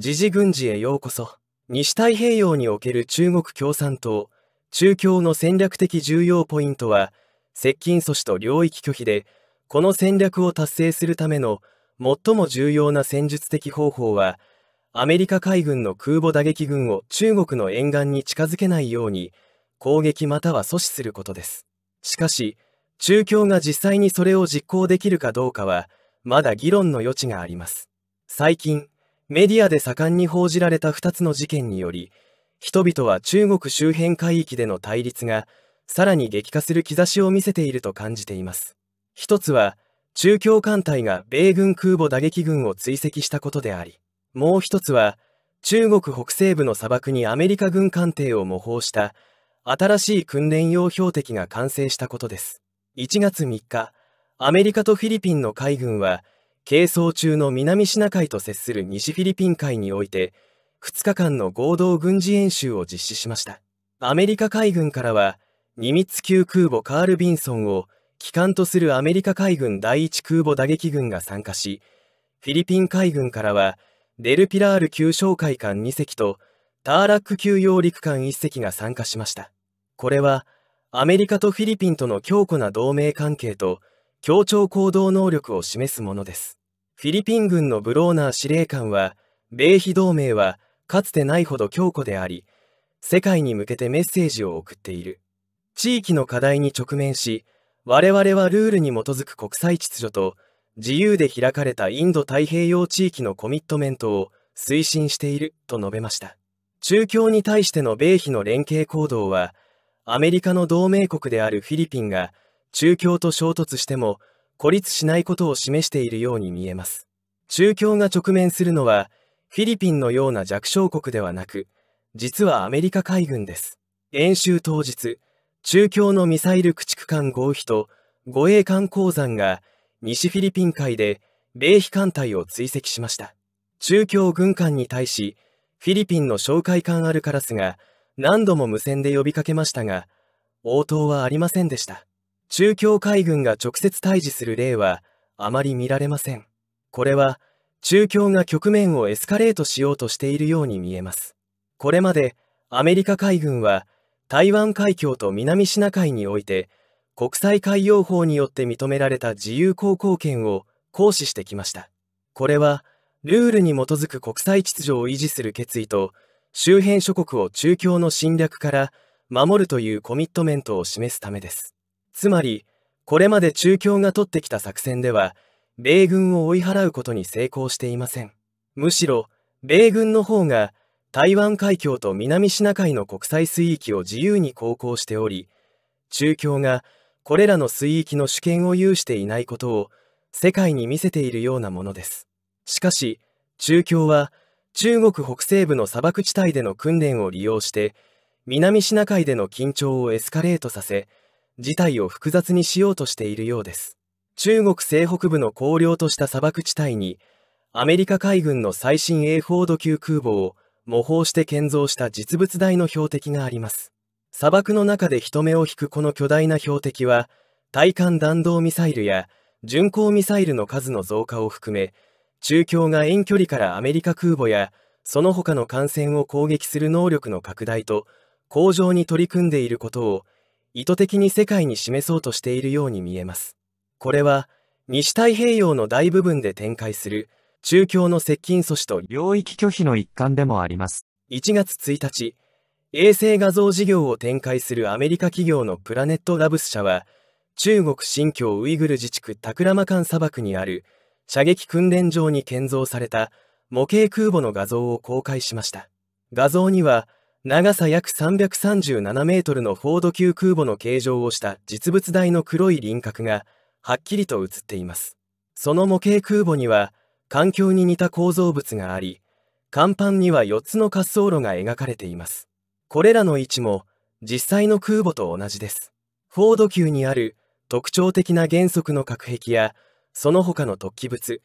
時事軍事へようこそ西太平洋における中国共産党中共の戦略的重要ポイントは接近阻止と領域拒否でこの戦略を達成するための最も重要な戦術的方法はアメリカ海軍の空母打撃群を中国の沿岸に近づけないように攻撃または阻止することですしかし中共が実際にそれを実行できるかどうかはまだ議論の余地があります最近メディアで盛んに報じられた2つの事件により人々は中国周辺海域での対立がさらに激化する兆しを見せていると感じています一つは中共艦隊が米軍空母打撃軍を追跡したことでありもう一つは中国北西部の砂漠にアメリカ軍艦艇を模倣した新しい訓練用標的が完成したことです1月3日アメリカとフィリピンの海軍は係争中の南シナ海と接する西フィリピン海において2日間の合同軍事演習を実施しましたアメリカ海軍からはニミッツ級空母カール・ビンソンを機関とするアメリカ海軍第1空母打撃群が参加しフィリピン海軍からはデルピラール級哨戒艦2隻とターラック級揚陸艦1隻が参加しましたこれはアメリカとフィリピンとの強固な同盟関係と協調行動能力を示すものですフィリピン軍のブローナー司令官は、米非同盟はかつてないほど強固であり、世界に向けてメッセージを送っている。地域の課題に直面し、我々はルールに基づく国際秩序と、自由で開かれたインド太平洋地域のコミットメントを推進していると述べました。中共に対しての米非の連携行動は、アメリカの同盟国であるフィリピンが中共と衝突しても孤立しないことを示しているように見えます。中共が直面するのは、フィリピンのような弱小国ではなく、実はアメリカ海軍です。演習当日、中共のミサイル駆逐艦合否と護衛艦鉱山が西フィリピン海で米飛艦隊を追跡しました。中共軍艦に対し、フィリピンの哨戒艦アルカラスが何度も無線で呼びかけましたが、応答はありませんでした。中共海軍が直接対峙する例はあまり見られません。これは中共が局面をエスカレートしようとしているように見えます。これまでアメリカ海軍は台湾海峡と南シナ海において国際海洋法によって認められた自由航行権を行使してきました。これはルールに基づく国際秩序を維持する決意と周辺諸国を中共の侵略から守るというコミットメントを示すためです。つまりこれまで中共が取ってきた作戦では米軍を追い払うことに成功していませんむしろ米軍の方が台湾海峡と南シナ海の国際水域を自由に航行しており中共がこれらの水域の主権を有していないことを世界に見せているようなものですしかし中共は中国北西部の砂漠地帯での訓練を利用して南シナ海での緊張をエスカレートさせ事態を複雑にしようとしているようです。中国西北部の荒涼とした砂漠地帯に、アメリカ海軍の最新 a フォード級空母を模倣して建造した実物大の標的があります。砂漠の中で人目を引くこの巨大な標的は、対艦弾道ミサイルや巡航ミサイルの数の増加を含め、中共が遠距離からアメリカ空母やその他の艦船を攻撃する能力の拡大と、向上に取り組んでいることを意図的に世界に示そうとしているように見えます。これは西太平洋の大部分で展開する中共の接近阻止と領域拒否の一環でもあります。1月1日、衛星画像事業を展開するアメリカ企業のプラネットラブス社は、中国新疆ウイグル自治区タクラマカン砂漠にある射撃訓練場に建造された模型空母の画像を公開しました。画像には、長さ約337メートルのフォード級空母の形状をした実物大の黒い輪郭がはっきりと映っています。その模型空母には環境に似た構造物があり、甲板には4つの滑走路が描かれています。これらの位置も実際の空母と同じです。フォード級にある特徴的な原則の隔壁やその他の突起物、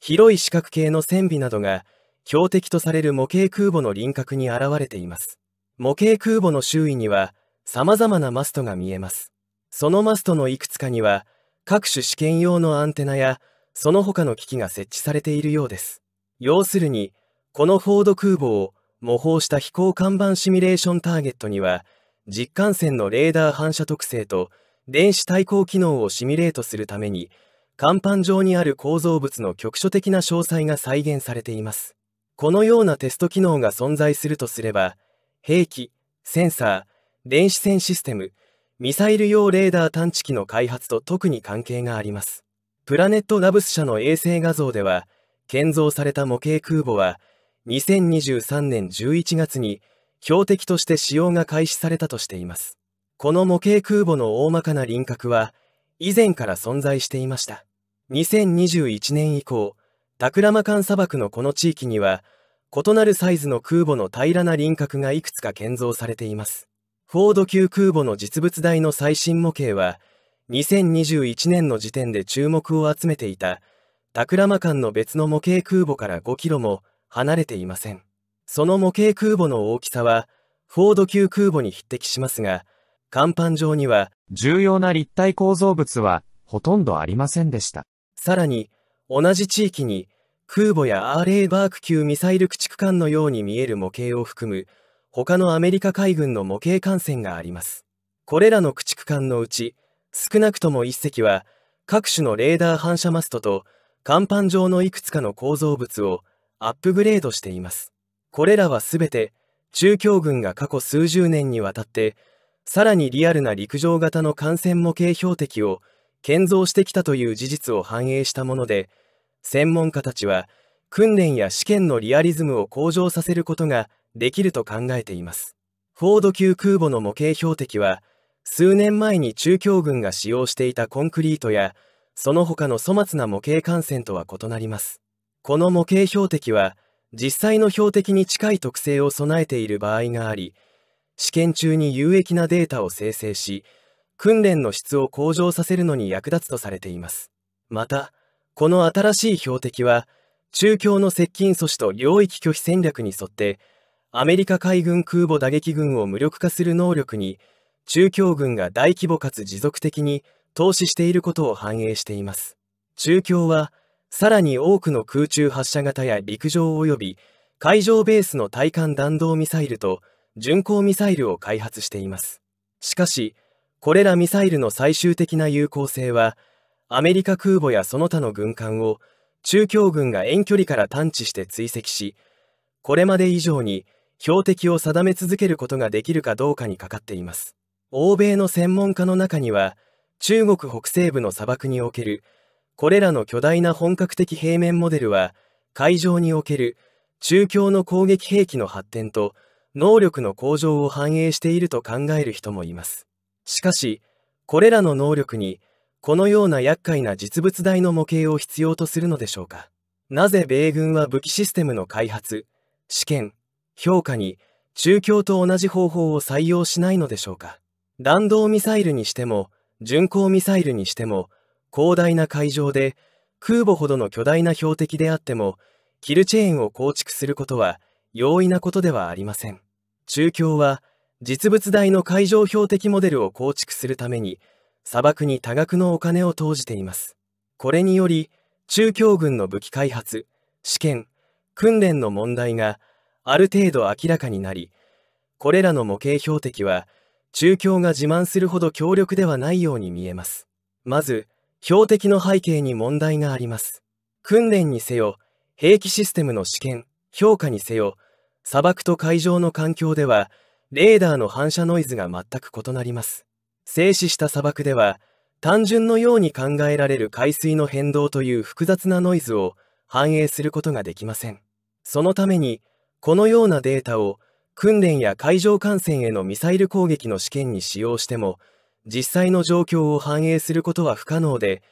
広い四角形の線尾などが標的とされる模型空母の輪郭に現れています。模型空母の周囲には、様々なマストが見えます。そのマストのいくつかには、各種試験用のアンテナや、その他の機器が設置されているようです。要するに、このフォード空母を模倣した飛行看板シミュレーションターゲットには、実感線のレーダー反射特性と電子対抗機能をシミュレートするために、甲板上にある構造物の局所的な詳細が再現されています。このようなテスト機能が存在するとすれば、兵器、センサー、電子戦システム、ミサイル用レーダー探知機の開発と特に関係があります。プラネットラブス社の衛星画像では、建造された模型空母は、2023年11月に標的として使用が開始されたとしています。この模型空母の大まかな輪郭は、以前から存在していました。2021年以降、タクラマカン砂漠のこの地域には、異なるサイズの空母の平らな輪郭がいくつか建造されています。フォード級空母の実物大の最新模型は、2021年の時点で注目を集めていた、タクラマンの別の模型空母から5キロも離れていません。その模型空母の大きさは、フォード級空母に匹敵しますが、甲板上には、重要な立体構造物は、ほとんどありませんでした。さらに、同じ地域に空母やアーレイ・バーク級ミサイル駆逐艦のように見える模型を含む他のアメリカ海軍の模型艦船があります。これらの駆逐艦のうち少なくとも1隻は各種のレーダー反射マストと甲板上のいくつかの構造物をアップグレードしています。これらは全て中共軍が過去数十年にわたってさらにリアルな陸上型の艦船模型標的を建造してきたという事実を反映したもので専門家たちは訓練や試験のリアリズムを向上させることができると考えていますフォード級空母の模型標的は数年前に中共軍が使用していたコンクリートやその他の粗末な模型艦船とは異なりますこの模型標的は実際の標的に近い特性を備えている場合があり試験中に有益なデータを生成し訓練の質を向上させるのに役立つとされていますまたこの新しい標的は中共の接近阻止と領域拒否戦略に沿ってアメリカ海軍空母打撃群を無力化する能力に中共軍が大規模かつ持続的に投資していることを反映しています中共はさらに多くの空中発射型や陸上及び海上ベースの対艦弾道ミサイルと巡航ミサイルを開発していますしかしこれらミサイルの最終的な有効性は、アメリカ空母やその他の軍艦を中共軍が遠距離から探知して追跡し、これまで以上に標的を定め続けることができるかどうかにかかっています。欧米の専門家の中には、中国北西部の砂漠における、これらの巨大な本格的平面モデルは、海上における中共の攻撃兵器の発展と能力の向上を反映していると考える人もいます。しかし、これらの能力に、このような厄介な実物大の模型を必要とするのでしょうか。なぜ米軍は武器システムの開発、試験、評価に、中共と同じ方法を採用しないのでしょうか。弾道ミサイルにしても、巡航ミサイルにしても、広大な海上で、空母ほどの巨大な標的であっても、キルチェーンを構築することは容易なことではありません。中共は実物大の海上標的モデルを構築するために砂漠に多額のお金を投じていますこれにより中共軍の武器開発試験訓練の問題がある程度明らかになりこれらの模型標的は中共が自慢するほど強力ではないように見えますまず標的の背景に問題があります訓練にせよ兵器システムの試験評価にせよ砂漠と海上の環境ではレーダーの反射ノイズが全く異なります。静止した砂漠では、単純のように考えられる海水の変動という複雑なノイズを反映することができません。そのために、このようなデータを訓練や海上艦船へのミサイル攻撃の試験に使用しても、実際の状況を反映することは不可能で、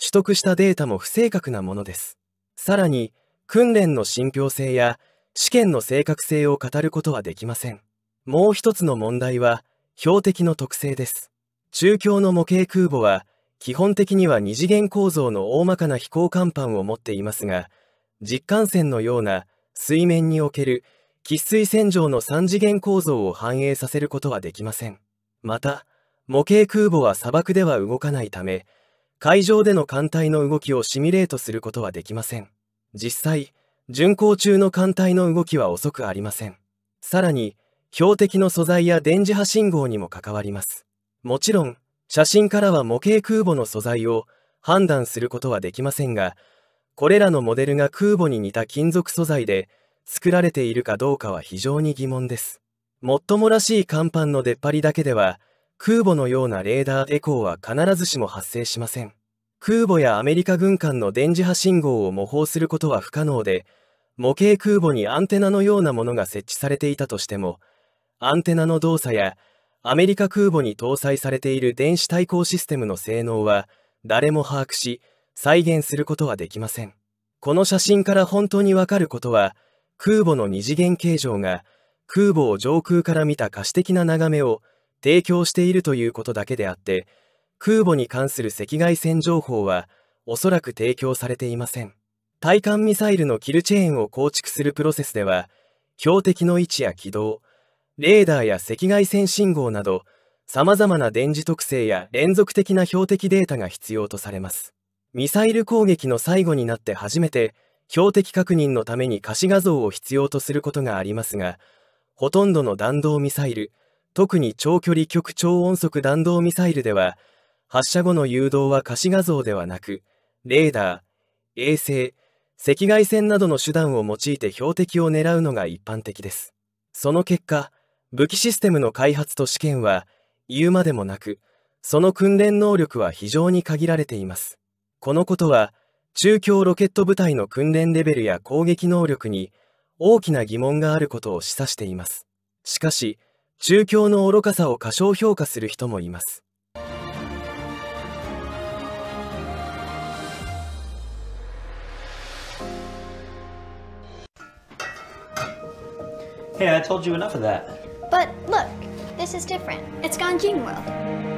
取得したデータも不正確なものです。さらに、訓練の信憑性や試験の正確性を語ることはできません。もう一つの問題は、標的の特性です。中共の模型空母は、基本的には二次元構造の大まかな飛行甲板を持っていますが、実艦船のような水面における喫水洗浄の三次元構造を反映させることはできません。また、模型空母は砂漠では動かないため、海上での艦隊の動きをシミュレートすることはできません。実際、巡航中の艦隊の動きは遅くありません。さらに、標的の素材や電磁波信号にも関わります。もちろん、写真からは模型空母の素材を判断することはできませんが、これらのモデルが空母に似た金属素材で作られているかどうかは非常に疑問です。もっともらしい甲板の出っ張りだけでは、空母のようなレーダーエコーは必ずしも発生しません。空母やアメリカ軍艦の電磁波信号を模倣することは不可能で、模型空母にアンテナのようなものが設置されていたとしても、アンテナの動作やアメリカ空母に搭載されている電子対抗システムの性能は誰も把握し再現することはできませんこの写真から本当にわかることは空母の二次元形状が空母を上空から見た可視的な眺めを提供しているということだけであって空母に関する赤外線情報はおそらく提供されていません対艦ミサイルのキルチェーンを構築するプロセスでは標的の位置や軌道レーダーや赤外線信号など、様々な電磁特性や連続的な標的データが必要とされます。ミサイル攻撃の最後になって初めて、標的確認のために可視画像を必要とすることがありますが、ほとんどの弾道ミサイル、特に長距離極超音速弾道ミサイルでは、発射後の誘導は可視画像ではなく、レーダー、衛星、赤外線などの手段を用いて標的を狙うのが一般的です。その結果、武器システムの開発と試験は言うまでもなくその訓練能力は非常に限られていますこのことは中共ロケット部隊の訓練レベルや攻撃能力に大きな疑問があることを示唆していますしかし中共の愚かさを過小評価する人もいます Hey, I told you enough of that. But look, this is different. It's Ganjing World.